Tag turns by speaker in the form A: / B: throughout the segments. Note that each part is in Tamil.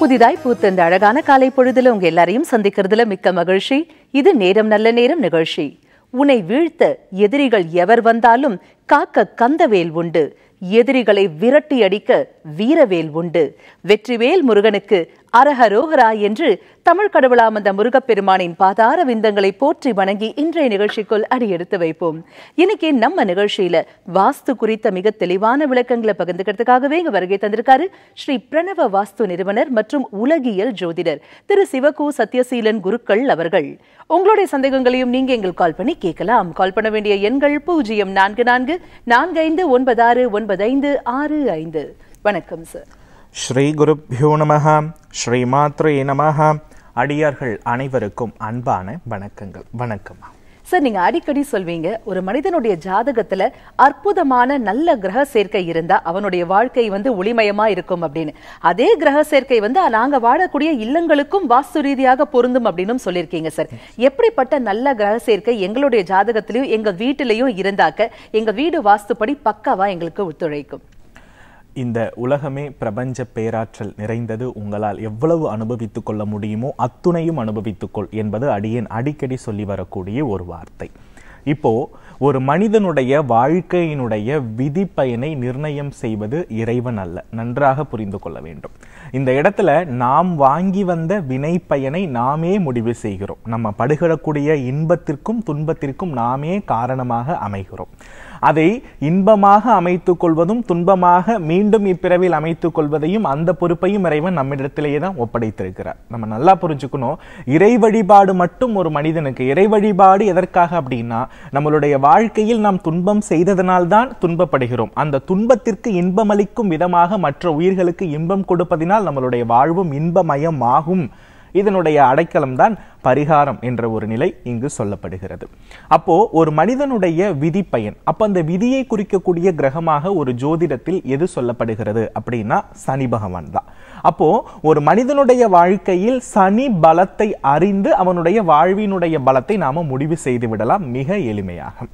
A: புதிதாய் பூத்த இந்த அழகான காலை பொழுதுல உங்க எல்லாரையும் சந்திக்கிறதுல மிக்க மகிழ்ச்சி இது நேரம் நல்ல நேரம் நிகழ்ச்சி உன்னை வீழ்த்த எதிரிகள் எவர் வந்தாலும் காக்க கந்தவேல் உண்டு எதிரிகளை விரட்டியடிக்க வீரவேல் உண்டு வெற்றிவேல் முருகனுக்கு அரஹரோகரா என்று தமிழ் கடவுளாமந்த முருகப்பெருமானின் பாதார விந்தங்களை போற்றி வணங்கி இன்றைய நிகழ்ச்சிக்குள் அடியெடுத்து வைப்போம் இன்னைக்கு நம்ம நிகழ்ச்சியில வாஸ்து குறித்த மிக தெளிவான விளக்கங்களை பகிர்ந்துக்கிறதுக்காகவே இங்க வருகை தந்திருக்காரு ஸ்ரீ பிரணவ வாஸ்து நிறுவனர் மற்றும் உலகியல் ஜோதிடர் திரு சிவகு சத்யசீலன் குருக்கள் அவர்கள் உங்களுடைய சந்தேகங்களையும் நீங்க எங்கள் கால் பண்ணி கேட்கலாம் கால் பண்ண வேண்டிய எண்கள் பூஜ்ஜியம் நான்கு நான்கு நான்கு ஐந்து ஒன்பது ஆறு ஒன்பது ஐந்து ஆறு ஐந்து வணக்கம் சார்
B: ஸ்ரீ குருப்யோ நமஹா ஸ்ரீ மாத்ரே நமஹா அடியார்கள் அனைவருக்கும் அன்பான வணக்கங்கள் வணக்கம்
A: சார் நீங்க அடிக்கடி சொல்வீங்க ஒரு மனிதனுடைய ஜாதகத்துல அற்புதமான நல்ல கிரக சேர்க்கை இருந்தா அவனுடைய வாழ்க்கை வந்து ஒளிமயமா இருக்கும் அப்படின்னு அதே கிரக சேர்க்கை வந்து நாங்க வாழக்கூடிய இல்லங்களுக்கும் வாஸ்து ரீதியாக பொருந்தும் அப்படின்னு சொல்லியிருக்கீங்க சார் எப்படிப்பட்ட நல்ல கிரக சேர்க்கை எங்களுடைய ஜாதகத்திலையும் எங்க வீட்டிலையும் இருந்தாக்க எங்க வீடு வாஸ்துப்படி பக்காவா எங்களுக்கு ஒத்துழைக்கும்
B: இந்த உலகமே பிரபஞ்ச பேராற்றல் நிறைந்தது உங்களால் எவ்வளவு அனுபவித்து கொள்ள முடியுமோ அத்துணையும் அனுபவித்துக்கொள் என்பது அடியேன் அடிக்கடி சொல்லி வரக்கூடிய ஒரு வார்த்தை இப்போ ஒரு மனிதனுடைய வாழ்க்கையினுடைய விதி பயனை நிர்ணயம் செய்வது இறைவன் அல்ல நன்றாக புரிந்து கொள்ள வேண்டும் இந்த இடத்துல நாம் வாங்கி வந்த வினை பயனை நாமே முடிவு செய்கிறோம் நம்ம படுகிடக்கூடிய இன்பத்திற்கும் துன்பத்திற்கும் நாமே காரணமாக அமைகிறோம் அதை இன்பமாக அமைத்துக் கொள்வதும் துன்பமாக மீண்டும் இப்பிறவில் அமைத்துக் கொள்வதையும் அந்த பொறுப்பையும் இறைவன் நம்மிடத்திலேயே தான் ஒப்படைத்திருக்கிறார் நம்ம நல்லா புரிஞ்சுக்கணும் இறை வழிபாடு மட்டும் ஒரு மனிதனுக்கு இறை வழிபாடு எதற்காக அப்படின்னா நம்மளுடைய வாழ்க்கையில் நாம் துன்பம் செய்ததனால்தான் துன்பப்படுகிறோம் அந்த துன்பத்திற்கு இன்பமளிக்கும் விதமாக மற்ற உயிர்களுக்கு இன்பம் கொடுப்பதினால் நம்மளுடைய வாழ்வும் இன்பமயமாகும் இதனுடைய அடைக்கலம் தான் பரிகாரம் என்ற ஒரு நிலை இங்கு சொல்லப்படுகிறது அப்போ ஒரு மனிதனுடைய விதி பயன் அப்ப அந்த விதியை குறிக்கக்கூடிய கிரகமாக ஒரு ஜோதிடத்தில் எது சொல்லப்படுகிறது அப்படின்னா சனி பகவான் தான் அப்போ ஒரு மனிதனுடைய வாழ்க்கையில் சனி பலத்தை அறிந்து அவனுடைய வாழ்வினுடைய பலத்தை நாம முடிவு செய்து விடலாம் மிக எளிமையாக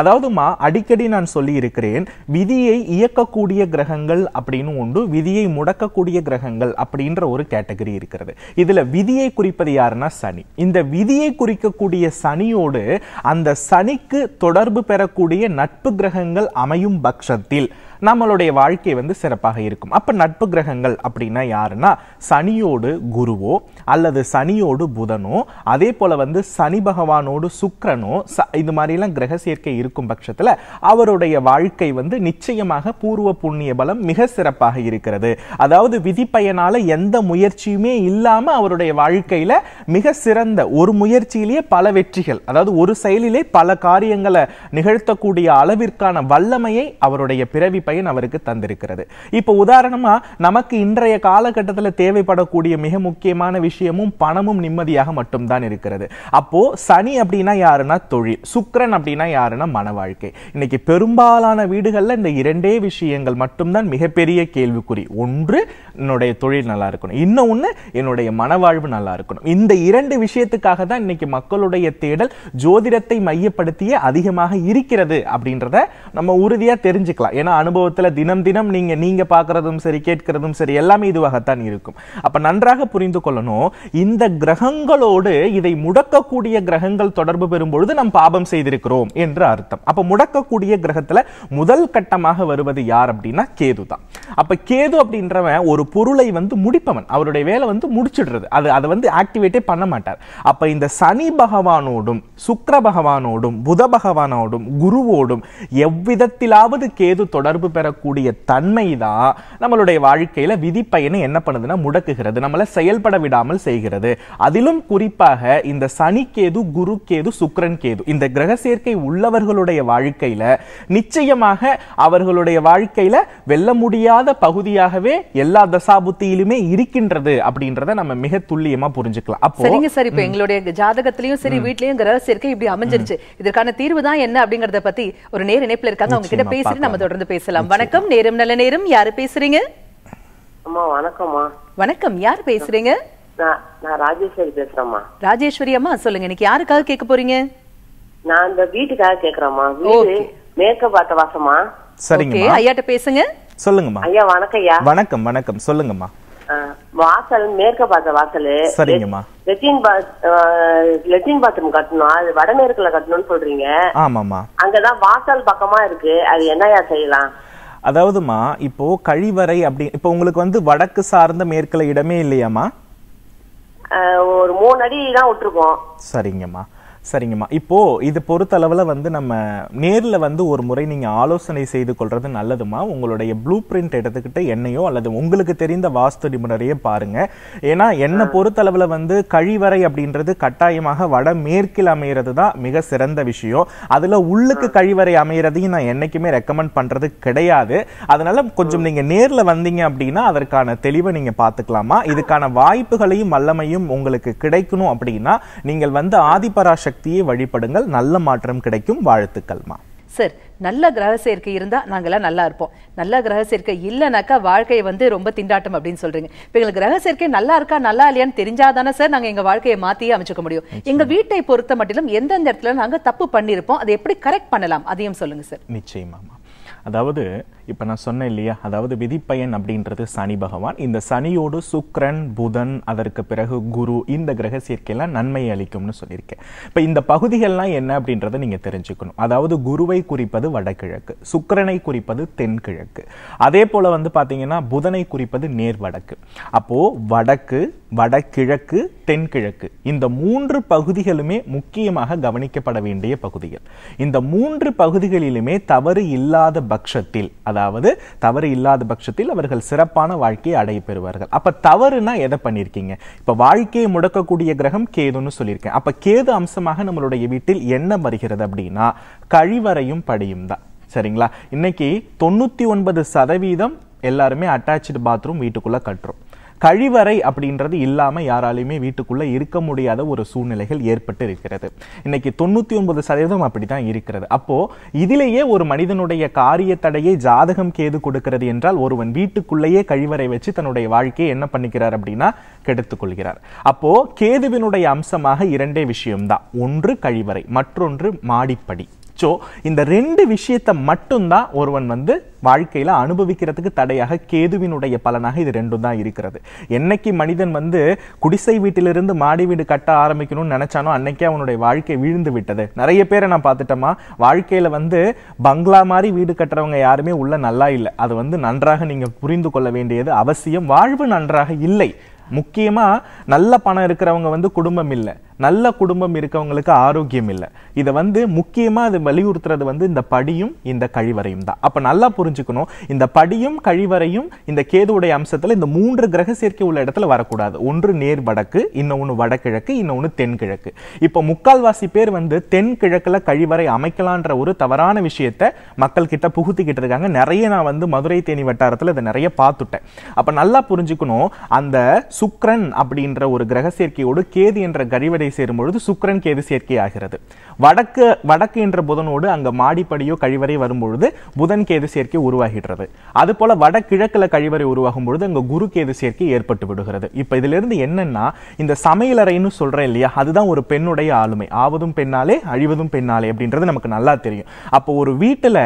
B: அதாவதுமா அடிக்கடி நான் சொல்லி இருக்கிறேன் விதியை இயக்கக்கூடிய கிரகங்கள் அப்படின்னு உண்டு விதியை முடக்கக்கூடிய கிரகங்கள் அப்படின்ற ஒரு கேட்டகரி இருக்கிறது இதில் விதியை குறிப்பது யாருன்னா சனி இந்த விதியை குறிக்கக்கூடிய சனியோடு அந்த சனிக்கு தொடர்பு பெறக்கூடிய நட்பு கிரகங்கள் அமையும் பட்சத்தில் நம்மளுடைய வாழ்க்கை வந்து சிறப்பாக இருக்கும் அப்போ நட்பு கிரகங்கள் அப்படின்னா யாருன்னா சனியோடு குருவோ அல்லது சனியோடு புதனோ அதே போல் வந்து சனி பகவானோடு சுக்கரனோ ச இது மாதிரிலாம் கிரக சேர்க்கை இருக்கும் பட்சத்தில் அவருடைய வாழ்க்கை வந்து நிச்சயமாக பூர்வ புண்ணிய பலம் மிக சிறப்பாக இருக்கிறது அதாவது விதிப்பயனால் எந்த முயற்சியுமே இல்லாமல் அவருடைய வாழ்க்கையில் மிக சிறந்த ஒரு முயற்சியிலேயே பல வெற்றிகள் அதாவது ஒரு செயலிலே பல காரியங்களை நிகழ்த்தக்கூடிய அளவிற்கான வல்லமையை அவருடைய பிறவி பயன் அவருக்கு தந்திருக்கிறது இப்போ உதாரணமா நமக்கு இன்றைய காலகட்டத்தில் தேவைப்படக்கூடிய மிக முக்கியமான விஷயமும் பணமும் நிம்மதியாக மட்டும்தான் இருக்கிறது அப்போ சனி அப்படின்னா யாருன்னா தொழில் சுக்கரன் அப்படின்னா யாருன்னா மன வாழ்க்கை இன்னைக்கு பெரும்பாலான வீடுகளில் இந்த இரண்டே விஷயங்கள் மட்டும்தான் மிகப்பெரிய கேள்விக்குறி ஒன்று என்னுடைய தொழில் நல்லா இருக்கணும் இன்னொன்று என்னுடைய மனவாழ்வு நல்லா இருக்கணும் இந்த இரண்டு விஷயத்துக்காக தான் இன்னைக்கு மக்களுடைய தேடல் ஜோதிடத்தை மையப்படுத்திய அதிகமாக இருக்கிறது அப்படின்றத நம்ம உறுதியாக தெரிஞ்சுக்கலாம் ஏன்னா அனுபவம் அனுபவத்தில் தினம் தினம் நீங்கள் நீங்கள் பார்க்குறதும் சரி கேட்கறதும் சரி எல்லாமே இதுவாகத்தான் இருக்கும் அப்போ நன்றாக புரிந்து கொள்ளணும் இந்த கிரகங்களோடு இதை முடக்கக்கூடிய கிரகங்கள் தொடர்பு பெறும்பொழுது நம் பாபம் செய்திருக்கிறோம் என்று அர்த்தம் அப்போ முடக்கக்கூடிய கிரகத்தில் முதல் கட்டமாக வருவது யார் அப்படின்னா கேது தான் அப்போ கேது அப்படின்றவன் ஒரு பொருளை வந்து முடிப்பவன் அவருடைய வேலை வந்து முடிச்சிடுறது அது அதை வந்து ஆக்டிவேட்டே பண்ண மாட்டார் அப்போ இந்த சனி பகவானோடும் சுக்கர பகவானோடும் புத பகவானோடும் குருவோடும் எவ்விதத்திலாவது கேது தொடர்பு பெறக்கூடிய தன்மை தான் நம்மளுடைய வாழ்க்கையில் விதிப்பயனை என்ன பண்ணுதுன்னா முடக்குகிறது நம்மளை செயல்பட விடாமல் செய்கிறது அதிலும் குறிப்பாக இந்த சனிக்கேது குரு கேது சுக்கரன் கேது இந்த கிரக சேர்க்கை உள்ளவர்களுடைய வாழ்க்கையில் நிச்சயமாக அவர்களுடைய வாழ்க்கையில் வெல்ல முடியாத பகுதியாகவே எல்லா தசாபுத்தியிலுமே இருக்கின்றது அப்படின்றத நம்ம மிக துல்லியமா புரிஞ்சுக்கலாம் அப்போ சரிங்க சார் இப்போ எங்களுடைய
A: ஜாதகத்திலையும் சரி வீட்லயும் கிரக சேர்க்கை இப்படி அமைஞ்சிருச்சு இதற்கான தீர்வு தான் என்ன அப்படிங்கறத பத்தி ஒரு நேர் இணைப்பில் இருக்காங்க அவங்க கிட்ட பேசிட்டு நம்ம தொடர்ந்து பேசலாம் பேசலாம் வணக்கம் நேரம் நல்ல நேரம் யாரு பேசுறீங்க அம்மா வணக்கம்மா வணக்கம் யார் பேசுறீங்க நான் ராஜேஸ்வரி பேசுறேம்மா ராஜேஸ்வரி அம்மா சொல்லுங்க இன்னைக்கு யாருக்காக கேட்க போறீங்க நான் இந்த வீட்டுக்காக கேக்குறேம்மா வீடு மேற்க பார்த்த வாசமா
B: சரிங்க ஐயாட்ட பேசுங்க சொல்லுங்கம்மா ஐயா வணக்கம் ஐயா வணக்கம் வணக்கம் சொல்லுங்கம்மா
A: வாசல் மேற்க பார்த்த வாசல் சரிங்கம்மா லெட்டின் பாத் லெட்டின் பாத்ரூம் கட்டணும் அது வடமேற்குல கட்டணும்னு சொல்றீங்க ஆமாமா அங்கதான் வாசல் பக்கமா இருக்கு அது என்னையா செய்யலாம்
B: அதாவதுமா இப்போ கழிவறை அப்படி இப்போ உங்களுக்கு வந்து வடக்கு சார்ந்த மேற்குல இடமே இல்லையாம்மா
A: ஒரு மூணு அடி தான் விட்டுருக்கோம்
B: சரிங்கம்மா சரிங்கம்மா இப்போது இது பொறுத்தளவில் வந்து நம்ம நேரில் வந்து ஒரு முறை நீங்கள் ஆலோசனை செய்து கொள்வது நல்லதுமா உங்களுடைய ப்ளூ பிரிண்ட் எடுத்துக்கிட்டு என்னையோ அல்லது உங்களுக்கு தெரிந்த வாஸ்து நிபுணரையோ பாருங்கள் ஏன்னா என்னை பொறுத்தளவில் வந்து கழிவறை அப்படின்றது கட்டாயமாக வட மேற்கில் அமைகிறது தான் மிக சிறந்த விஷயம் அதில் உள்ளுக்கு கழிவறை அமைகிறதையும் நான் என்றைக்குமே ரெக்கமெண்ட் பண்ணுறது கிடையாது அதனால் கொஞ்சம் நீங்கள் நேரில் வந்தீங்க அப்படின்னா அதற்கான தெளிவை நீங்கள் பார்த்துக்கலாமா இதுக்கான வாய்ப்புகளையும் வல்லமையும் உங்களுக்கு கிடைக்கணும் அப்படின்னா நீங்கள் வந்து ஆதிபராஷ சக்தியை வழிபடுங்கள் நல்ல மாற்றம் கிடைக்கும் வாழ்த்துக்கள்மா
A: சார் நல்ல கிரக சேர்க்கை இருந்தால் நாங்கள்லாம் நல்லா இருப்போம் நல்ல கிரக சேர்க்கை இல்லைனாக்கா வாழ்க்கையை வந்து ரொம்ப திண்டாட்டம் அப்படின்னு சொல்கிறீங்க இப்போ எங்களுக்கு கிரக சேர்க்கை நல்லா இருக்கா நல்லா இல்லையான்னு தெரிஞ்சாதானே சார் நாங்கள் எங்கள் வாழ்க்கையை மாற்றியே அமைச்சுக்க முடியும் எங்கள் வீட்டை பொறுத்த மட்டிலும் எந்தெந்த இடத்துல நாங்கள் தப்பு பண்ணியிருப்போம் அதை எப்படி கரெக்ட் பண்ணலாம் அதையும் சொல்லுங்கள் சார்
B: நிச்சயமாம்மா அதாவது இப்போ நான் சொன்னேன் இல்லையா அதாவது விதிப்பயன் அப்படின்றது சனி பகவான் இந்த சனியோடு சுக்ரன் புதன் அதற்கு பிறகு குரு இந்த கிரக சேர்க்கையெல்லாம் நன்மை அளிக்கும்னு சொல்லியிருக்கேன் இப்போ இந்த பகுதிகள்லாம் என்ன அப்படின்றத நீங்கள் தெரிஞ்சுக்கணும் அதாவது குருவை குறிப்பது வடகிழக்கு சுக்கரனை குறிப்பது தென்கிழக்கு அதே போல் வந்து பார்த்தீங்கன்னா புதனை குறிப்பது நேர் வடக்கு அப்போது வடக்கு வடகிழக்கு தென்கிழக்கு இந்த மூன்று பகுதிகளுமே முக்கியமாக கவனிக்கப்பட வேண்டிய பகுதிகள் இந்த மூன்று பகுதிகளிலுமே தவறு இல்லாத பட்சத்தில் அதாவது தவறு இல்லாத பட்சத்தில் அவர்கள் சிறப்பான வாழ்க்கையை அடைய பெறுவார்கள் அப்ப தவறுனா எதை பண்ணியிருக்கீங்க இப்ப வாழ்க்கையை முடக்கக்கூடிய கிரகம் கேதுன்னு சொல்லியிருக்கேன் அப்ப கேது அம்சமாக நம்மளுடைய வீட்டில் என்ன வருகிறது அப்படின்னா கழிவறையும் படியும் தான் சரிங்களா இன்னைக்கு தொண்ணூத்தி ஒன்பது சதவீதம் எல்லாருமே அட்டாச்சு பாத்ரூம் வீட்டுக்குள்ள கட்டுறோம் கழிவறை அப்படின்றது இல்லாமல் யாராலையுமே வீட்டுக்குள்ளே இருக்க முடியாத ஒரு சூழ்நிலைகள் ஏற்பட்டு இருக்கிறது இன்னைக்கு தொண்ணூற்றி ஒன்பது சதவீதம் அப்படி தான் இருக்கிறது அப்போது இதிலேயே ஒரு மனிதனுடைய காரிய தடையை ஜாதகம் கேது கொடுக்கிறது என்றால் ஒருவன் வீட்டுக்குள்ளேயே கழிவறை வச்சு தன்னுடைய வாழ்க்கையை என்ன பண்ணிக்கிறார் அப்படின்னா கெடுத்துக்கொள்கிறார் அப்போது கேதுவினுடைய அம்சமாக இரண்டே விஷயம்தான் ஒன்று கழிவறை மற்றொன்று மாடிப்படி ஸோ இந்த ரெண்டு விஷயத்தை மட்டும்தான் ஒருவன் வந்து வாழ்க்கையில் அனுபவிக்கிறதுக்கு தடையாக கேதுவினுடைய பலனாக இது ரெண்டும் தான் இருக்கிறது என்னைக்கு மனிதன் வந்து குடிசை வீட்டிலிருந்து மாடி வீடு கட்ட ஆரம்பிக்கணும்னு நினச்சானோ அன்னைக்கே அவனுடைய வாழ்க்கை விழுந்து விட்டது நிறைய பேரை நான் பார்த்துட்டோமா வாழ்க்கையில் வந்து பங்களா மாதிரி வீடு கட்டுறவங்க யாருமே உள்ள நல்லா இல்லை அது வந்து நன்றாக நீங்கள் புரிந்து கொள்ள வேண்டியது அவசியம் வாழ்வு நன்றாக இல்லை முக்கியமாக நல்ல பணம் இருக்கிறவங்க வந்து குடும்பம் இல்லை நல்ல குடும்பம் இருக்கவங்களுக்கு ஆரோக்கியம் இல்லை இதை வந்து முக்கியமாக அது வலியுறுத்துறது வந்து இந்த படியும் இந்த கழிவறையும் தான் அப்போ நல்லா புரிஞ்சுக்கணும் இந்த படியும் கழிவறையும் இந்த கேதுவுடைய அம்சத்தில் இந்த மூன்று கிரக சேர்க்கை உள்ள இடத்துல வரக்கூடாது ஒன்று நேர் வடக்கு இன்னொன்று வடகிழக்கு இன்னொன்று தென்கிழக்கு இப்போ முக்கால்வாசி பேர் வந்து தென்கிழக்கில் கழிவறை அமைக்கலான்ற ஒரு தவறான விஷயத்தை மக்கள் கிட்ட புகுத்திக்கிட்டு இருக்காங்க நிறைய நான் வந்து மதுரை தேனி வட்டாரத்தில் இதை நிறைய பார்த்துட்டேன் அப்போ நல்லா புரிஞ்சுக்கணும் அந்த சுக்ரன் அப்படின்ற ஒரு கிரக சேர்க்கையோடு கேது என்ற கழிவறை சேரும் பொழுது சுக்கரன் கேது சேர்க்கை ஆகிறது வடக்கு வடக்கு என்ற புதனோடு அங்க மாடிப்படியோ கழிவறை வரும்பொழுது புதன் கேது சேர்க்கை அது போல வடகிழக்கில் கழிவறை உருவாகும் பொழுது அங்க குரு கேது சேர்க்கை ஏற்பட்டு விடுகிறது இதுல இருந்து என்னன்னா இந்த சமையலறைன்னு சொல்றேன் இல்லையா அதுதான் ஒரு பெண்ணுடைய ஆளுமை ஆவதும் பெண்ணாலே அழிவதும் பெண்ணாலே அப்படின்றது நமக்கு நல்லா தெரியும் அப்போ ஒரு வீட்டுல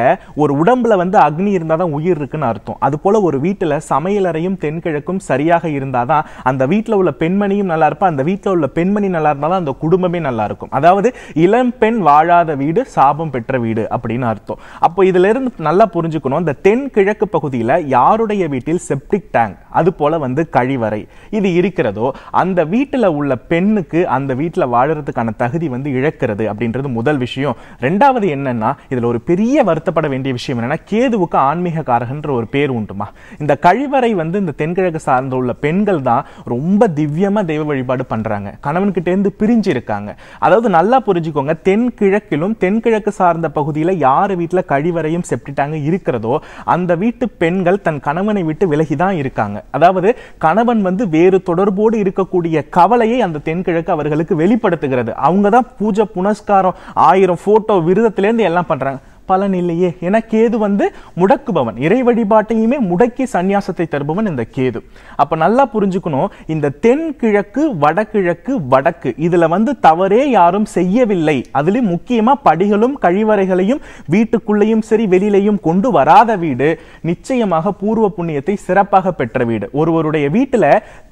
B: ஒரு உடம்புல வந்து அக்னி இருந்தாதான் உயிர் இருக்குன்னு அர்த்தம் அது போல ஒரு வீட்டுல சமையலறையும் தென்கிழக்கும் சரியாக இருந்தாதான் அந்த வீட்டுல உள்ள பெண்மணியும் நல்லா இருப்பா அந்த வீட்டுல உள்ள பெண்மணி நல்லா இருந்தால் தான் அந்த குடும்பமே நல்லா இருக்கும் அதாவது இளம் பெண் வாழாத வீடு சாபம் பெற்ற வீடு அப்படின்னு அர்த்தம் அப்போ இதுல இருந்து நல்லா புரிஞ்சுக்கணும் இந்த தென் கிழக்கு பகுதியில் யாருடைய வீட்டில் செப்டிக் டேங்க் அது போல் வந்து கழிவறை இது இருக்கிறதோ அந்த வீட்டில் உள்ள பெண்ணுக்கு அந்த வீட்டில் வாழறதுக்கான தகுதி வந்து இழக்கிறது அப்படின்றது முதல் விஷயம் ரெண்டாவது என்னன்னா இதில் ஒரு பெரிய வருத்தப்பட வேண்டிய விஷயம் என்னன்னா கேதுவுக்கு ஆன்மீக காரகன்ற ஒரு பேர் உண்டுமா இந்த கழிவறை வந்து இந்த தென்கிழக்கு சார்ந்த உள்ள பெண்கள் தான் ரொம்ப திவ்யமாக தெய்வ வழிபாடு பண்ணுறாங்க கணவன்கிட்டேருந்து பிரிஞ்சு இருக்காங்க அதாவது நல்லா புரிஞ்சுக்கோங்க தென்கிழக்கிலும் தென்கிழக்கு சார்ந்த பகுதியில் யார் வீட்டில் கழிவறையும் செப்டிட்டாங்க இருக்கிறதோ அந்த வீட்டு பெண்கள் தன் கணவனை விட்டு விலகி தான் இருக்காங்க அதாவது கணவன் வந்து வேறு தொடர்போடு இருக்கக்கூடிய கவலையை அந்த தென்கிழக்கு அவர்களுக்கு வெளிப்படுத்துகிறது அவங்க தான் பூஜை புனஸ்காரம் ஆயிரம் போட்டோ விருதத்திலேருந்து எல்லாம் பண்றாங்க பலன் இல்லையே என கேது வந்து முடக்குபவன் இறை வழிபாட்டையுமே முடக்கி சந்நியாசத்தை தருபவன் இந்த கேது அப்ப நல்லா புரிஞ்சுக்கணும் இந்த தென்கிழக்கு வடகிழக்கு வடக்கு இதுல வந்து தவறே யாரும் செய்யவில்லை அதுலயும் முக்கியமா படிகளும் கழிவறைகளையும் வீட்டுக்குள்ளேயும் சரி வெளியிலையும் கொண்டு வராத வீடு நிச்சயமாக பூர்வ புண்ணியத்தை சிறப்பாக பெற்ற வீடு ஒருவருடைய வீட்டுல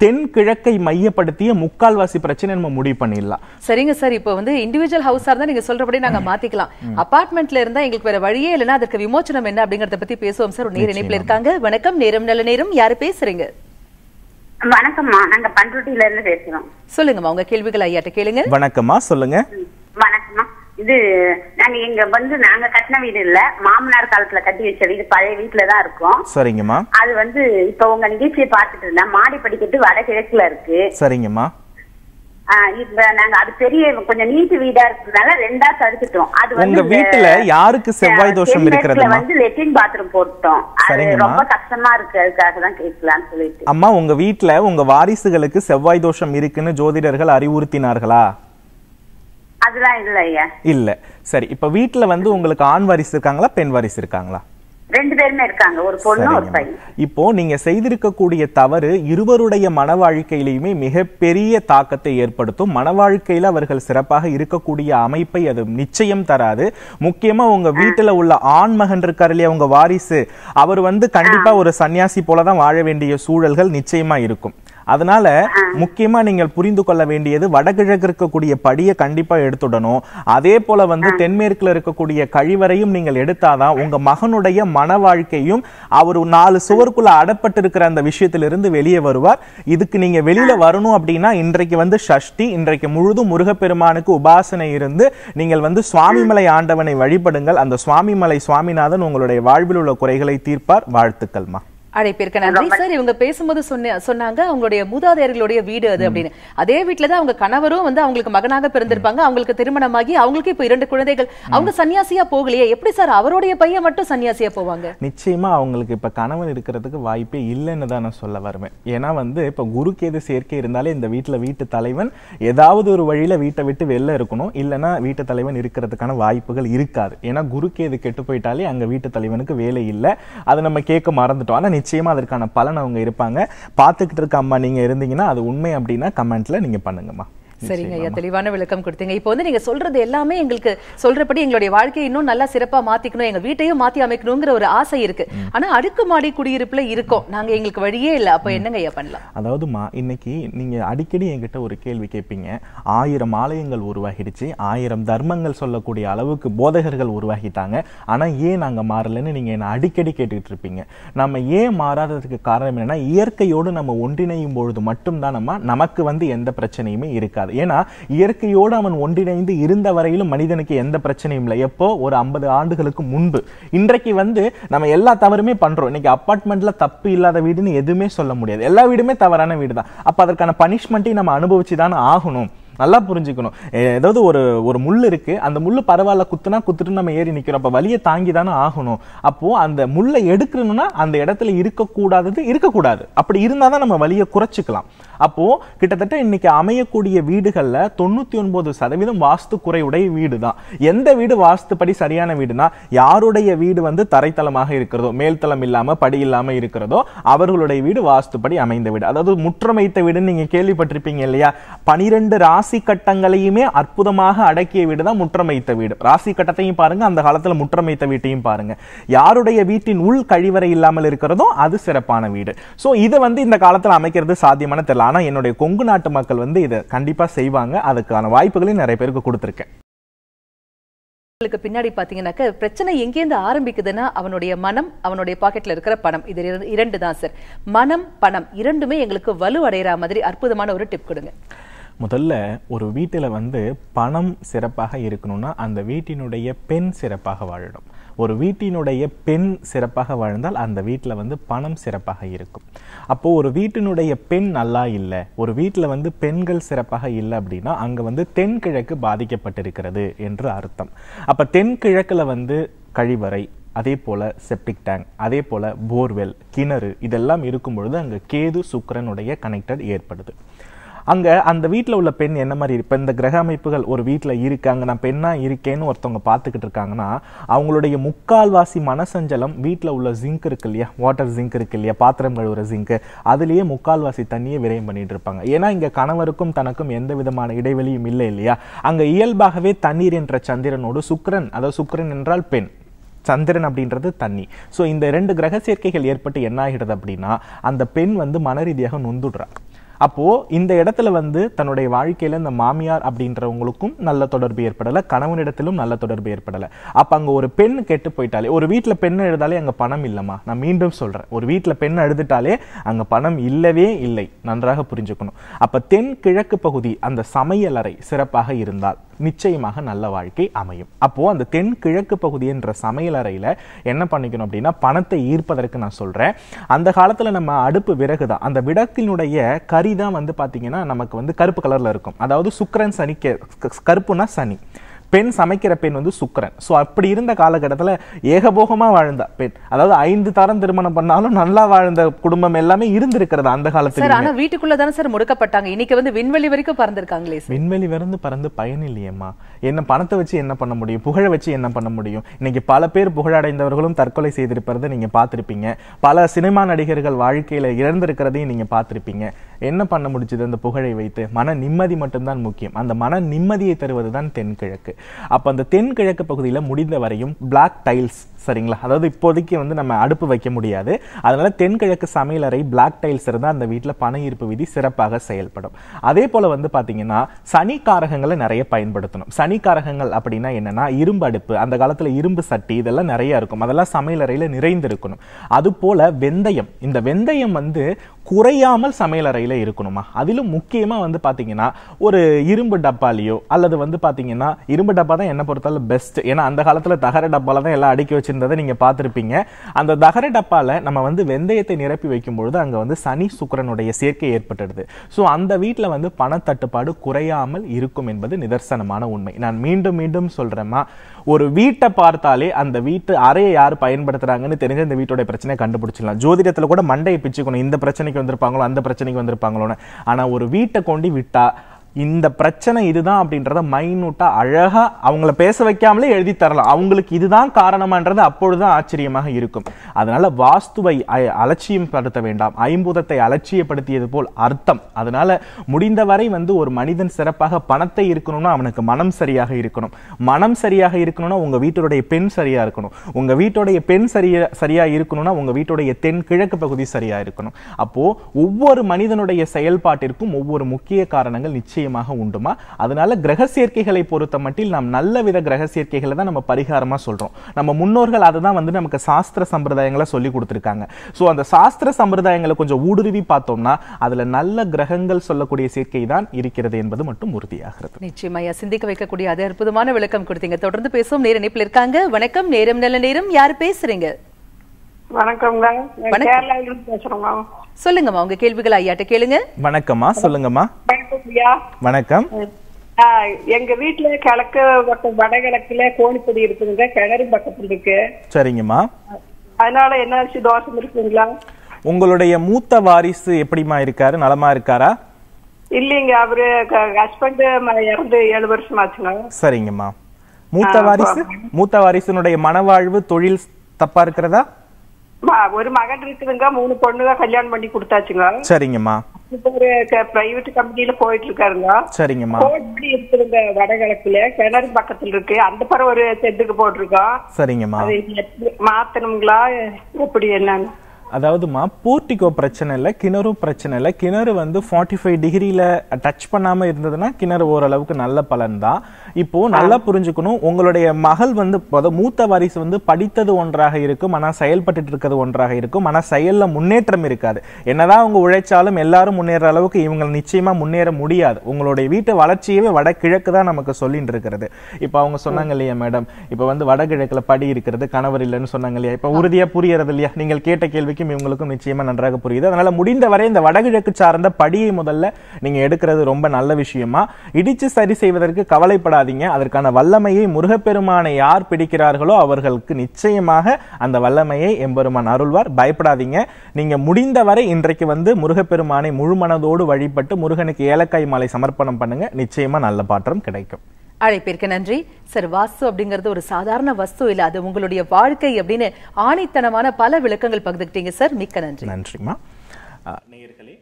B: தென்கிழக்கை மையப்படுத்திய முக்கால்வாசி பிரச்சனை நம்ம முடிவு பண்ணிடலாம்
A: சரிங்க சார் இப்போ வந்து இண்டிவிஜுவல் ஹவுஸா இருந்தா நீங்க சொல்றபடி நாங்க மாத்திக்கலாம் அபார்ட்மெண்ட்ல இருந்தா எங்களுக்கு நமக்கு வேற வழியே இல்லனா அதற்கு விமோச்சனம் என்ன அப்படிங்கறத பத்தி பேசுவோம் சார் நேர் இணைப்புல இருக்காங்க வணக்கம் நேரம் நல்ல நேரம் யாரு பேசுறீங்க வணக்கம்மா நாங்க பண்ருட்டில இருந்து பேசுறோம் சொல்லுங்கம்மா உங்க கேள்விகள் ஐயாட்ட கேளுங்க
B: வணக்கம்மா சொல்லுங்க
A: வணக்கம்மா இது நாங்க எங்க வந்து நாங்க கட்டின வீடு இல்ல மாமனார் காலத்துல கட்டி வச்ச வீடு பழைய வீட்டுலதான் இருக்கோம் சரிங்கம்மா அது வந்து இப்ப உங்க நிகழ்ச்சியை பாத்துட்டு இருந்தேன் மாடி படிக்கட்டு வடகிழக்குல இருக்கு சரிங்கம்மா இப்ப நாங்க அது பெரிய கொஞ்சம் நீட்டு வீடா இருக்கிறதுனால ரெண்டா தடுத்துட்டோம் அது வந்து வீட்டுல யாருக்கு செவ்வாய் தோஷம் இருக்கிறது வந்து லெட்டின் பாத்ரூம் போட்டோம் அது ரொம்ப கஷ்டமா இருக்கு அதுக்காக தான் கேட்கலாம்னு சொல்லிட்டு
B: அம்மா உங்க வீட்டுல உங்க வாரிசுகளுக்கு செவ்வாய் தோஷம் இருக்குன்னு ஜோதிடர்கள் அறிவுறுத்தினார்களா
A: அதெல்லாம் இல்ல ஐயா
B: இல்ல சரி இப்ப வீட்டுல வந்து உங்களுக்கு ஆண் வாரிசு இருக்காங்களா பெண் வாரிசு இருக்காங்களா
A: ரெண்டு பேருமே இருக்காங்க ஒரு பொண்ணு ஒரு பையன்
B: இப்போ நீங்க செய்திருக்கக்கூடிய தவறு இருவருடைய மன வாழ்க்கையிலையுமே மிகப்பெரிய தாக்கத்தை ஏற்படுத்தும் மன வாழ்க்கையில அவர்கள் சிறப்பாக இருக்கக்கூடிய அமைப்பை அது நிச்சயம் தராது முக்கியமா உங்க வீட்டுல உள்ள ஆண் மகன் இருக்காரு இல்லையா உங்க வாரிசு அவர் வந்து கண்டிப்பா ஒரு சன்னியாசி போலதான் வாழ வேண்டிய சூழல்கள் நிச்சயமா இருக்கும் அதனால முக்கியமா நீங்கள் புரிந்து கொள்ள வேண்டியது வடகிழக்கு இருக்கக்கூடிய படியை கண்டிப்பா எடுத்துடணும் அதே போல வந்து தென்மேற்குல இருக்கக்கூடிய கழிவறையும் நீங்கள் எடுத்தாதான் உங்க மகனுடைய மன வாழ்க்கையும் அவர் நாலு சுவருக்குள்ள அடப்பட்டு இருக்கிற அந்த விஷயத்திலிருந்து வெளியே வருவார் இதுக்கு நீங்க வெளியில வரணும் அப்படின்னா இன்றைக்கு வந்து சஷ்டி இன்றைக்கு முழுதும் முருகப்பெருமானுக்கு உபாசனை இருந்து நீங்கள் வந்து சுவாமிமலை ஆண்டவனை வழிபடுங்கள் அந்த சுவாமிமலை சுவாமிநாதன் உங்களுடைய வாழ்வில் உள்ள குறைகளை தீர்ப்பார் வாழ்த்துக்கள்மா
A: அழைப்பிற்கு நன்றி சார் இவங்க பேசும்போது சொன்ன சொன்னாங்க அவங்களுடைய மூதாதையர்களுடைய வீடு அது அப்படின்னு அதே வீட்டுல தான் அவங்க கணவரும் வந்து அவங்களுக்கு மகனாக பிறந்திருப்பாங்க அவங்களுக்கு திருமணமாகி அவங்களுக்கு இப்ப இரண்டு குழந்தைகள் அவங்க சன்னியாசியா போகலையே எப்படி சார் அவருடைய பையன் மட்டும் சன்னியாசியா போவாங்க
B: நிச்சயமா அவங்களுக்கு இப்ப கணவன் இருக்கிறதுக்கு வாய்ப்பே இல்லைன்னு தான் நான் சொல்ல வருவேன் ஏன்னா வந்து இப்ப குருக்கு எது சேர்க்கை இருந்தாலே இந்த வீட்டுல வீட்டு தலைவன் ஏதாவது ஒரு வழியில வீட்டை விட்டு வெளில இருக்கணும் இல்லைன்னா வீட்டு தலைவன் இருக்கிறதுக்கான வாய்ப்புகள் இருக்காது ஏன்னா குருக்கு எது கெட்டு போயிட்டாலே அங்க வீட்டு தலைவனுக்கு வேலை இல்லை அதை நம்ம கேட்க மறந்துட்டோம் ஆனா நிச்சயமாக அதற்கான பலன் அவங்க இருப்பாங்க பார்த்துக்கிட்டு இருக்க அம்மா நீங்கள் இருந்தீங்கன்னா அது உண்மை அப்படின்னா கமெண்ட்டில் நீங்கள் பண்ணுங்கம்மா
A: சரிங்க ஐயா தெளிவான விளக்கம் கொடுத்தீங்க இப்போ வந்து நீங்க சொல்றது எல்லாமே எங்களுக்கு சொல்றபடி எங்களுடைய வாழ்க்கையை இன்னும் நல்லா சிறப்பா மாத்திக்கணும் எங்க வீட்டையும் மாத்தி அமைக்கணுங்கிற ஒரு ஆசை இருக்கு ஆனா அடுக்குமாடி குடியிருப்புல இருக்கோம் நாங்க எங்களுக்கு வழியே இல்லை அப்போ என்னங்க ஐயா பண்ணலாம்
B: அதாவது இன்னைக்கு நீங்க அடிக்கடி என்கிட்ட ஒரு கேள்வி கேட்பீங்க ஆயிரம் ஆலயங்கள் உருவாகிடுச்சு ஆயிரம் தர்மங்கள் சொல்லக்கூடிய அளவுக்கு போதகர்கள் உருவாகிட்டாங்க ஆனா ஏன் நாங்க மாறலன்னு நீங்க என்ன அடிக்கடி கேட்டுக்கிட்டு இருப்பீங்க நம்ம ஏன் மாறாததுக்கு காரணம் என்னன்னா இயற்கையோடு நம்ம ஒன்றிணையும் பொழுது மட்டும்தான் நம்ம நமக்கு வந்து எந்த பிரச்சனையுமே இருக்காது ஏன்னா இயற்கையோடு அவன் ஒன்றிணைந்து இருந்த வரையிலும் மனிதனுக்கு எந்த பிரச்சனையும் இல்லை எப்போ ஒரு ஐம்பது ஆண்டுகளுக்கு முன்பு இன்றைக்கு வந்து நம்ம எல்லா தவறுமே பண்றோம் இன்னைக்கு அப்பார்ட்மெண்ட்ல தப்பு இல்லாத வீடுன்னு எதுவுமே சொல்ல முடியாது எல்லா வீடுமே தவறான வீடு தான் அப்ப அதற்கான பனிஷ்மெண்ட்டையும் நம்ம அனுபவிச்சு தான் ஆகணும் நல்லா புரிஞ்சுக்கணும் ஏதாவது ஒரு ஒரு முள் இருக்கு அந்த முள் பரவாயில்ல குத்துனா குத்துட்டு நம்ம ஏறி நிற்கிறோம் அப்போ வழியை தாங்கி தானே ஆகணும் அப்போது அந்த முள்ளை எடுக்கணும்னா அந்த இடத்துல இருக்கக்கூடாதது இருக்கக்கூடாது அப்படி இருந்தால் தான் நம்ம வழியை குறைச்சிக்கலாம் அப்போ கிட்டத்தட்ட இன்னைக்கு அமையக்கூடிய வீடுகளில் தொண்ணூற்றி ஒன்பது சதவீதம் வாஸ்து குறையுடைய வீடு தான் எந்த வீடு வாஸ்துப்படி சரியான வீடுனா யாருடைய வீடு வந்து தரைத்தளமாக இருக்கிறதோ மேல்தளம் இல்லாமல் படி இல்லாமல் இருக்கிறதோ அவர்களுடைய வீடு வாஸ்துப்படி அமைந்த வீடு அதாவது முற்றமைத்த வீடுன்னு நீங்க கேள்விப்பட்டிருப்பீங்க இல்லையா பனிரெண்டு ராசி கட்டங்களையுமே அற்புதமாக அடக்கிய வீடு தான் முற்றமைத்த வீடு ராசி கட்டத்தையும் பாருங்க அந்த காலத்தில் முற்றமைத்த வீட்டையும் பாருங்க யாருடைய வீட்டின் உள் கழிவறை இல்லாமல் இருக்கிறதோ அது சிறப்பான வீடு ஸோ இதை வந்து இந்த காலத்தில் அமைக்கிறது சாத்தியமான தெரியல ஆனால் என்னுடைய கொங்கு நாட்டு மக்கள் வந்து இதை கண்டிப்பாக செய்வாங்க அதுக்கான வாய்ப்புகளையும் நிறைய பேருக்கு கொடுத்துருக்கேன்
A: பின்னாடி பாத்தீங்கன்னாக்க பிரச்சனை எங்கேருந்து ஆரம்பிக்குதுன்னா அவனுடைய மனம் அவனுடைய பாக்கெட்ல இருக்கிற பணம் இது இரண்டு தான் சார் மனம் பணம் இரண்டுமே எங்களுக்கு வலு வலுவடைகிற மாதிரி அற்புதமான ஒரு டிப் கொடுங்க
B: முதல்ல ஒரு வீட்டில் வந்து பணம் சிறப்பாக இருக்கணும்னா அந்த வீட்டினுடைய பெண் சிறப்பாக வாழணும் ஒரு வீட்டினுடைய பெண் சிறப்பாக வாழ்ந்தால் அந்த வீட்டில் வந்து பணம் சிறப்பாக இருக்கும் அப்போது ஒரு வீட்டினுடைய பெண் நல்லா இல்லை ஒரு வீட்டில் வந்து பெண்கள் சிறப்பாக இல்லை அப்படின்னா அங்கே வந்து தென்கிழக்கு பாதிக்கப்பட்டிருக்கிறது என்று அர்த்தம் அப்போ தென்கிழக்கில் வந்து கழிவறை அதே போல் செப்டிக் டேங்க் அதே போல் போர்வெல் கிணறு இதெல்லாம் இருக்கும் பொழுது அங்கே கேது சுக்கரனுடைய கனெக்டட் ஏற்படுது அங்கே அந்த வீட்டில் உள்ள பெண் என்ன மாதிரி இப்போ இந்த கிரக அமைப்புகள் ஒரு வீட்டில் இருக்காங்க நான் பெண்ணாக இருக்கேன்னு ஒருத்தவங்க பார்த்துக்கிட்டு இருக்காங்கன்னா அவங்களுடைய முக்கால்வாசி மனசஞ்சலம் வீட்டில் உள்ள ஜிங்க் இருக்கு இல்லையா வாட்டர் ஜிங்க் இருக்கு இல்லையா பாத்திரம் கழுவுற ஜிங்க் அதுலேயே முக்கால்வாசி தண்ணியை விரயம் பண்ணிட்டு இருப்பாங்க ஏன்னா இங்கே கணவருக்கும் தனக்கும் எந்த விதமான இடைவெளியும் இல்லை இல்லையா அங்கே இயல்பாகவே தண்ணீர் என்ற சந்திரனோடு சுக்கரன் அதாவது சுக்கரன் என்றால் பெண் சந்திரன் அப்படின்றது தண்ணி ஸோ இந்த ரெண்டு கிரக சேர்க்கைகள் ஏற்பட்டு என்ன ஆகிடுது அப்படின்னா அந்த பெண் வந்து மன ரீதியாக நொந்துடுறா அப்போது இந்த இடத்துல வந்து தன்னுடைய வாழ்க்கையில் இந்த மாமியார் அப்படின்றவங்களுக்கும் நல்ல தொடர்பு ஏற்படலை கணவனிடத்திலும் நல்ல தொடர்பு ஏற்படலை அப்போ அங்கே ஒரு பெண் கெட்டு போயிட்டாலே ஒரு வீட்டில் பெண் எழுதாலே அங்கே பணம் இல்லைம்மா நான் மீண்டும் சொல்கிறேன் ஒரு வீட்டில் பெண் எழுதிட்டாலே அங்கே பணம் இல்லவே இல்லை நன்றாக புரிஞ்சுக்கணும் அப்போ தென் கிழக்கு பகுதி அந்த சமையலறை சிறப்பாக இருந்தால் நிச்சயமாக நல்ல வாழ்க்கை அமையும் அப்போது அந்த தென் என்ற சமையல் சமையலறையில் என்ன பண்ணிக்கணும் அப்படின்னா பணத்தை ஈர்ப்பதற்கு நான் சொல்கிறேன் அந்த காலத்தில் நம்ம அடுப்பு விறகு தான் அந்த விடக்கினுடைய கறி தான் வந்து பார்த்திங்கன்னா நமக்கு வந்து கருப்பு கலரில் இருக்கும் அதாவது சுக்கரன் சனி கருப்புனா சனி பெண் சமைக்கிற பெண் வந்து சுக்கரன் ஸோ அப்படி இருந்த காலகட்டத்தில் ஏகபோகமாக வாழ்ந்த பெண் அதாவது ஐந்து தரம் திருமணம் பண்ணாலும் நல்லா வாழ்ந்த குடும்பம் எல்லாமே இருந்திருக்கிறது அந்த காலத்தில் ஆனால்
A: வீட்டுக்குள்ளே தானே சார் முடக்கப்பட்டாங்க இன்னைக்கு வந்து விண்வெளி வரைக்கும் பறந்துருக்காங்களே
B: விண்வெளி வந்து பறந்து பயன் இல்லையம்மா என்ன பணத்தை வச்சு என்ன பண்ண முடியும் புகழை வச்சு என்ன பண்ண முடியும் இன்னைக்கு பல பேர் புகழடைந்தவர்களும் தற்கொலை செய்திருப்பதை நீங்கள் பார்த்துருப்பீங்க பல சினிமா நடிகர்கள் வாழ்க்கையில் இறந்திருக்கிறதையும் நீங்கள் பார்த்துருப்பீங்க என்ன பண்ண முடிச்சது அந்த புகழை வைத்து மன நிம்மதி மட்டும்தான் முக்கியம் அந்த மன நிம்மதியை தருவது தான் தென்கிழக்கு அப்போ அந்த தென்கிழக்கு பகுதியில் முடிந்த வரையும் பிளாக் டைல்ஸ் சரிங்களா அதாவது இப்போதைக்கு வந்து நம்ம அடுப்பு வைக்க முடியாது அதனால் தென்கிழக்கு சமையலறை பிளாக் டைல்ஸ் இருந்தால் அந்த வீட்டில் பண ஈர்ப்பு விதி சிறப்பாக செயல்படும் அதே போல் வந்து பார்த்தீங்கன்னா சனி காரகங்களை நிறைய பயன்படுத்தணும் சனி காரகங்கள் அப்படின்னா என்னென்னா இரும்பு அடுப்பு அந்த காலத்தில் இரும்பு சட்டி இதெல்லாம் நிறையா இருக்கும் அதெல்லாம் சமையலறையில் நிறைந்திருக்கணும் அது போல வெந்தயம் இந்த வெந்தயம் வந்து குறையாமல் சமையலறையில் இருக்கணுமா அதிலும் முக்கியமாக வந்து பார்த்தீங்கன்னா ஒரு இரும்பு டப்பாலேயோ அல்லது வந்து பார்த்தீங்கன்னா இரும்பு டப்பா தான் என்ன பொறுத்தாலும் பெஸ்ட் ஏன்னா அந்த காலத்தில் தகர டப்பாவில் தான் எல்லாம் அடுக்கி வச்சு வச்சுருந்ததை நீங்கள் பார்த்துருப்பீங்க அந்த தகர டப்பாவில் நம்ம வந்து வெந்தயத்தை நிரப்பி வைக்கும்பொழுது அங்கே வந்து சனி சுக்கரனுடைய சேர்க்கை ஏற்பட்டுடுது ஸோ அந்த வீட்டில் வந்து பணத்தட்டுப்பாடு குறையாமல் இருக்கும் என்பது நிதர்சனமான உண்மை நான் மீண்டும் மீண்டும் சொல்கிறேம்மா ஒரு வீட்டை பார்த்தாலே அந்த வீட்டு அறையை யார் பயன்படுத்துகிறாங்கன்னு தெரிஞ்ச இந்த வீட்டோட பிரச்சனை கண்டுபிடிச்சிடலாம் ஜோதிடத்தில் கூட மண்டையை பிச்சுக்கணும் இந்த பிரச்சனைக்கு வந்திருப்பாங்களோ அந்த பிரச்சனைக்கு வந்திருப்பாங்களோன்னு ஆனால் ஒரு வீட்டை கொண்டு விட்டால் இந்த பிரச்சனை இதுதான் அப்படின்றத மைனூட்டா அழகா அவங்கள பேச வைக்காமலே எழுதி தரலாம் அவங்களுக்கு இதுதான் காரணமான்றது அப்பொழுதுதான் ஆச்சரியமாக இருக்கும் அதனால வாஸ்துவை அலட்சியம் படுத்த வேண்டாம் ஐம்பூதத்தை அலட்சியப்படுத்தியது போல் அர்த்தம் அதனால முடிந்தவரை வந்து ஒரு மனிதன் சிறப்பாக பணத்தை இருக்கணும்னா அவனுக்கு மனம் சரியாக இருக்கணும் மனம் சரியாக இருக்கணும்னா உங்க வீட்டுடைய பெண் சரியா இருக்கணும் உங்க வீட்டுடைய பெண் சரியா சரியா இருக்கணும்னா உங்க வீட்டுடைய தென் கிழக்கு பகுதி சரியா இருக்கணும் அப்போ ஒவ்வொரு மனிதனுடைய செயல்பாட்டிற்கும் ஒவ்வொரு முக்கிய காரணங்கள் நிச்சயம் நிச்சயமாக உண்டுமா அதனால கிரக சேர்க்கைகளை பொறுத்த மட்டில் நாம் நல்ல வித கிரக சேர்க்கைகளை தான் நம்ம பரிகாரமாக சொல்கிறோம் நம்ம முன்னோர்கள் அதை தான் வந்து நமக்கு சாஸ்திர சம்பிரதாயங்களை சொல்லி கொடுத்துருக்காங்க ஸோ அந்த சாஸ்திர சம்பிரதாயங்களை கொஞ்சம் ஊடுருவி பார்த்தோம்னா அதில் நல்ல கிரகங்கள் சொல்லக்கூடிய சேர்க்கை தான் இருக்கிறது என்பது மட்டும் உறுதியாகிறது
A: நிச்சயமாக சிந்திக்க வைக்கக்கூடிய அது அற்புதமான விளக்கம் கொடுத்தீங்க தொடர்ந்து பேசும் நேர இணைப்பில் இருக்காங்க வணக்கம் நேரம் நல்ல நேரம் யார் பேசுறீங்க சொல்லுங்கம்மா உங்க கேள்விகள் ஐயாட்ட கேளுங்க
B: வணக்கம்மா சொல்லுங்கம்மா வணக்கம்
A: எங்க வீட்டுல கிழக்கு பக்கம் வடகிழக்குல கோழிப்பொடி இருக்குதுங்க கிணறு பக்கத்துல இருக்கு சரிங்கம்மா அதனால என்ன தோஷம் இருக்குங்களா
B: உங்களுடைய மூத்த வாரிசு எப்படிமா இருக்காரு நலமா இருக்காரா
A: இல்லைங்க அவரு ஹஸ்பண்ட் இறந்து ஏழு வருஷம் ஆச்சுங்க
B: சரிங்கம்மா மூத்த வாரிசு மூத்த வாரிசுனுடைய மனவாழ்வு தொழில் தப்பா இருக்கிறதா
A: ஒரு மகன் இருக்குதுங்க மூணு பொண்ணுங்க கல்யாணம் பண்ணி கொடுத்தாச்சுங்க சரிங்கம்மா ஒரு பிரைவேட் கம்பெனில போயிட்டு இருக்காருங்க சரிங்கம்மா கோட்படி இருக்குதுங்க வடகிழக்குல கிணறு பக்கத்துல இருக்கு அந்த பரம் ஒரு செட்டுக்கு போட்டிருக்கோம் சரிங்கம்மா அது மாத்தணுங்களா எப்படி என்னன்னு
B: அதாவதுமா போர்ட்டிகோ பிரச்சனை இல்லை கிணறும் பிரச்சனை இல்லை கிணறு வந்து ஃபார்ட்டி ஃபைவ் டிகிரியில் டச் பண்ணாமல் இருந்ததுன்னா கிணறு ஓரளவுக்கு நல்ல பலன் தான் இப்போது நல்லா புரிஞ்சுக்கணும் உங்களுடைய மகள் வந்து மூத்த வாரிசு வந்து படித்தது ஒன்றாக இருக்கும் ஆனால் செயல்பட்டு இருக்கிறது ஒன்றாக இருக்கும் ஆனால் செயலில் முன்னேற்றம் இருக்காது என்னதான் அவங்க உழைச்சாலும் எல்லாரும் முன்னேற அளவுக்கு இவங்க நிச்சயமாக முன்னேற முடியாது உங்களுடைய வீட்டு வளர்ச்சியவே வடகிழக்கு தான் நமக்கு சொல்லிட்டு இருக்கிறது இப்போ அவங்க சொன்னாங்க இல்லையா மேடம் இப்போ வந்து வடகிழக்கில் படி இருக்கிறது கணவர் இல்லைன்னு சொன்னாங்க இல்லையா இப்போ உறுதியாக புரியறது இல்லையா நீங்கள் கேட்ட கேள்வி கேள்விக்கும் இவங்களுக்கும் நிச்சயமா நன்றாக புரியுது அதனால் முடிந்தவரை இந்த வடகிழக்கு சார்ந்த படியை முதல்ல நீங்கள் எடுக்கிறது ரொம்ப நல்ல விஷயமா இடித்து சரி செய்வதற்கு கவலைப்படாதீங்க அதற்கான வல்லமையை முருகப்பெருமானை யார் பிடிக்கிறார்களோ அவர்களுக்கு நிச்சயமாக அந்த வல்லமையை எம்பெருமான் அருள்வார் பயப்படாதீங்க நீங்கள் முடிந்தவரை இன்றைக்கு வந்து முருகப்பெருமானை முழுமனதோடு வழிபட்டு முருகனுக்கு ஏலக்காய் மாலை சமர்ப்பணம் பண்ணுங்க நிச்சயமாக நல்ல பாற்றம் கிடைக்கும்
A: அழைப்பிற்கு நன்றி சார் வாஸ்து அப்படிங்கிறது ஒரு சாதாரண வஸ்து இல்லை அது உங்களுடைய வாழ்க்கை அப்படின்னு ஆணித்தனமான பல விளக்கங்கள் பகிர்ந்துக்கிட்டீங்க சார் மிக்க நன்றி
B: நன்றிம்மா நேயர்களே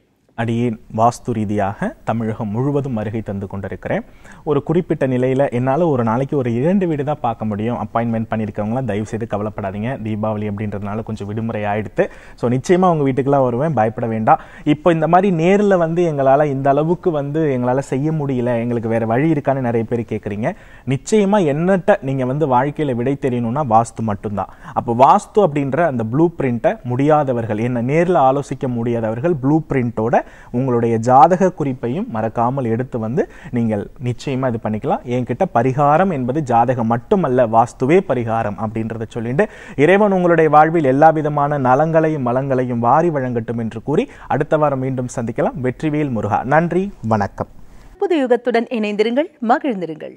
B: அடியேன் வாஸ்து ரீதியாக தமிழகம் முழுவதும் வருகை தந்து கொண்டிருக்கிறேன் ஒரு குறிப்பிட்ட நிலையில் என்னால் ஒரு நாளைக்கு ஒரு இரண்டு வீடு தான் பார்க்க முடியும் அப்பாயின்மெண்ட் பண்ணியிருக்கவங்களாம் தயவு செய்து கவலைப்படாதீங்க தீபாவளி அப்படின்றதுனால கொஞ்சம் விடுமுறை ஆகிடுத்து ஸோ நிச்சயமாக அவங்க வீட்டுக்கெலாம் வருவேன் பயப்பட வேண்டாம் இப்போ இந்த மாதிரி நேரில் வந்து எங்களால் இந்த அளவுக்கு வந்து எங்களால் செய்ய முடியல எங்களுக்கு வேறு வழி இருக்கான்னு நிறைய பேர் கேட்குறீங்க நிச்சயமாக என்னட்ட நீங்கள் வந்து வாழ்க்கையில் விடை தெரியணும்னா வாஸ்து மட்டும்தான் அப்போ வாஸ்து அப்படின்ற அந்த ப்ளூ பிரிண்ட்டை முடியாதவர்கள் என்ன நேரில் ஆலோசிக்க முடியாதவர்கள் ப்ளூ பிரிண்ட்டோட உங்களுடைய ஜாதக குறிப்பையும் மறக்காமல் எடுத்து வந்து நீங்கள் நிச்சயமாக இது பண்ணிக்கலாம் என்கிட்ட பரிகாரம் என்பது ஜாதகம் மட்டுமல்ல வாஸ்துவே பரிகாரம் அப்படின்றத சொல்லிட்டு இறைவன் உங்களுடைய வாழ்வில் எல்லா விதமான நலங்களையும் வளங்களையும் வாரி வழங்கட்டும் என்று கூறி அடுத்த வாரம் மீண்டும் சந்திக்கலாம் வெற்றிவேல் முருகா நன்றி வணக்கம்
A: புது யுகத்துடன் இணைந்திருங்கள் மகிழ்ந்திருங்கள்